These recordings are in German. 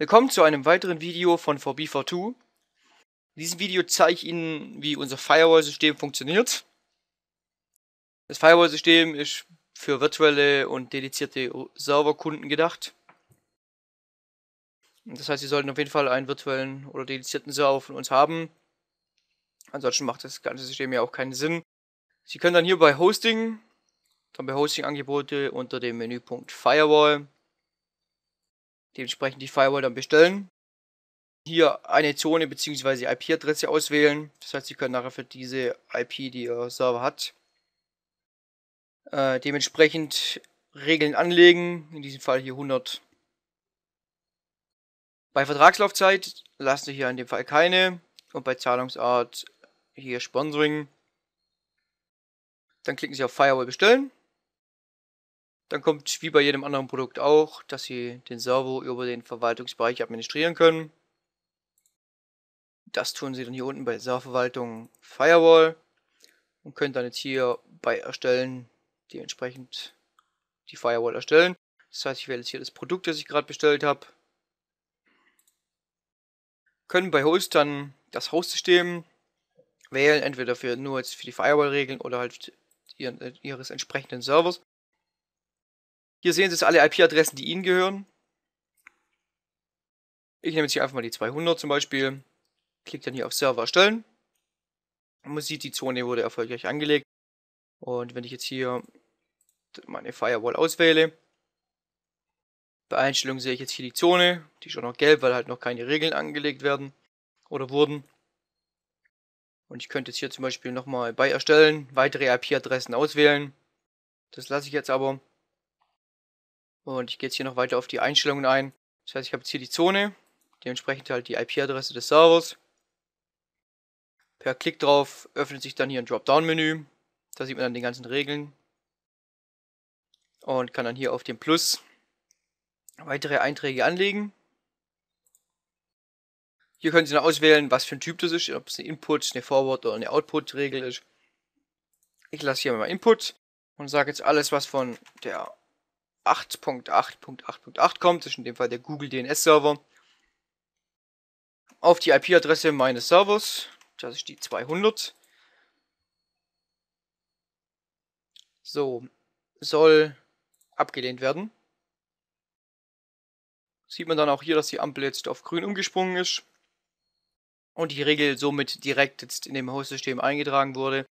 Willkommen zu einem weiteren Video von 4B42. In diesem Video zeige ich Ihnen, wie unser Firewall-System funktioniert. Das Firewall-System ist für virtuelle und dedizierte Serverkunden gedacht. Das heißt, Sie sollten auf jeden Fall einen virtuellen oder dedizierten Server von uns haben. Ansonsten macht das ganze System ja auch keinen Sinn. Sie können dann hier bei Hosting, dann bei Hosting-Angebote unter dem Menüpunkt Firewall dementsprechend die Firewall dann bestellen. Hier eine Zone bzw. IP-Adresse auswählen. Das heißt, Sie können nachher für diese IP, die Ihr Server hat, äh, dementsprechend Regeln anlegen. In diesem Fall hier 100. Bei Vertragslaufzeit lassen Sie hier in dem Fall keine. Und bei Zahlungsart hier Sponsoring. Dann klicken Sie auf Firewall bestellen. Dann kommt wie bei jedem anderen Produkt auch, dass Sie den Servo über den Verwaltungsbereich administrieren können. Das tun Sie dann hier unten bei Serververwaltung Firewall und können dann jetzt hier bei Erstellen dementsprechend die Firewall erstellen. Das heißt, ich wähle jetzt hier das Produkt, das ich gerade bestellt habe. Können bei Host dann das Hostsystem wählen, entweder für nur jetzt für die Firewall-Regeln oder halt äh, Ihres entsprechenden Servers. Hier sehen Sie jetzt alle IP-Adressen, die Ihnen gehören. Ich nehme jetzt hier einfach mal die 200 zum Beispiel. Klicke dann hier auf Server erstellen. man sieht, die Zone wurde erfolgreich angelegt. Und wenn ich jetzt hier meine Firewall auswähle, bei Einstellungen sehe ich jetzt hier die Zone, die ist schon noch gelb, weil halt noch keine Regeln angelegt werden oder wurden. Und ich könnte jetzt hier zum Beispiel nochmal bei erstellen, weitere IP-Adressen auswählen. Das lasse ich jetzt aber. Und ich gehe jetzt hier noch weiter auf die Einstellungen ein. Das heißt, ich habe jetzt hier die Zone, dementsprechend halt die IP-Adresse des Servers. Per Klick drauf öffnet sich dann hier ein Dropdown-Menü. Da sieht man dann die ganzen Regeln. Und kann dann hier auf dem Plus weitere Einträge anlegen. Hier können Sie dann auswählen, was für ein Typ das ist, ob es eine Input, eine Forward oder eine Output-Regel ist. Ich lasse hier mal Input und sage jetzt alles, was von der 8.8.8.8 kommt, das ist in dem Fall der Google DNS Server, auf die IP-Adresse meines Servers, das ist die 200. So, soll abgelehnt werden. Sieht man dann auch hier, dass die Ampel jetzt auf grün umgesprungen ist und die Regel somit direkt jetzt in dem Host-System eingetragen wurde.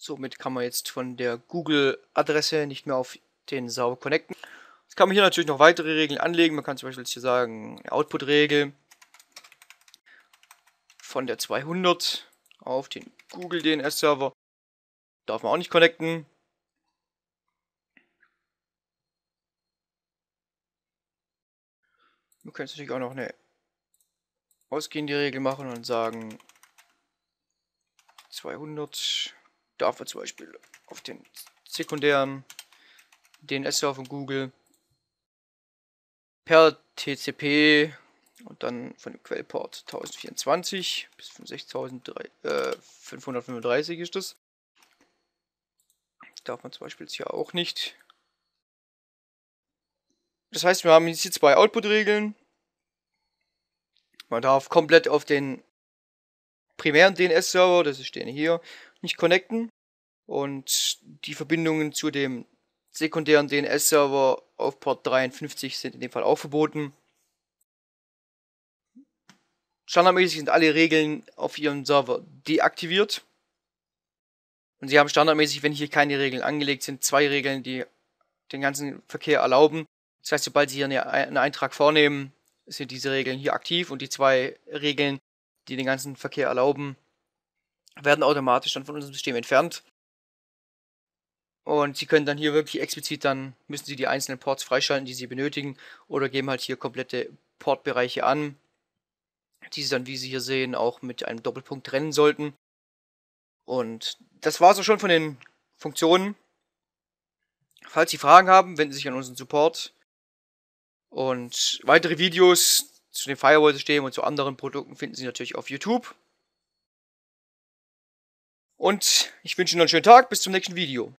Somit kann man jetzt von der Google-Adresse nicht mehr auf den Server connecten. Jetzt kann man hier natürlich noch weitere Regeln anlegen. Man kann zum Beispiel jetzt hier sagen, Output-Regel von der 200 auf den Google DNS-Server. Darf man auch nicht connecten. Du kannst natürlich auch noch eine ausgehende Regel machen und sagen 200 darf man zum Beispiel auf den sekundären DNS-Server von Google per TCP und dann von dem Quellport 1024 bis 6535 äh, ist das. Darf man zum Beispiel jetzt hier auch nicht. Das heißt, wir haben jetzt hier zwei Output-Regeln. Man darf komplett auf den primären DNS-Server, das ist der hier, nicht connecten und die Verbindungen zu dem sekundären DNS-Server auf Port 53 sind in dem Fall auch verboten. Standardmäßig sind alle Regeln auf ihrem Server deaktiviert. Und sie haben standardmäßig, wenn hier keine Regeln angelegt sind, zwei Regeln, die den ganzen Verkehr erlauben. Das heißt, sobald sie hier einen Eintrag vornehmen, sind diese Regeln hier aktiv und die zwei Regeln, die den ganzen Verkehr erlauben, werden automatisch dann von unserem System entfernt. Und Sie können dann hier wirklich explizit dann, müssen Sie die einzelnen Ports freischalten, die Sie benötigen, oder geben halt hier komplette Portbereiche an, die Sie dann, wie Sie hier sehen, auch mit einem Doppelpunkt trennen sollten. Und das war es auch schon von den Funktionen. Falls Sie Fragen haben, wenden Sie sich an unseren Support. Und weitere Videos zu dem Firewall-System und zu anderen Produkten finden Sie natürlich auf YouTube. Und ich wünsche Ihnen einen schönen Tag, bis zum nächsten Video.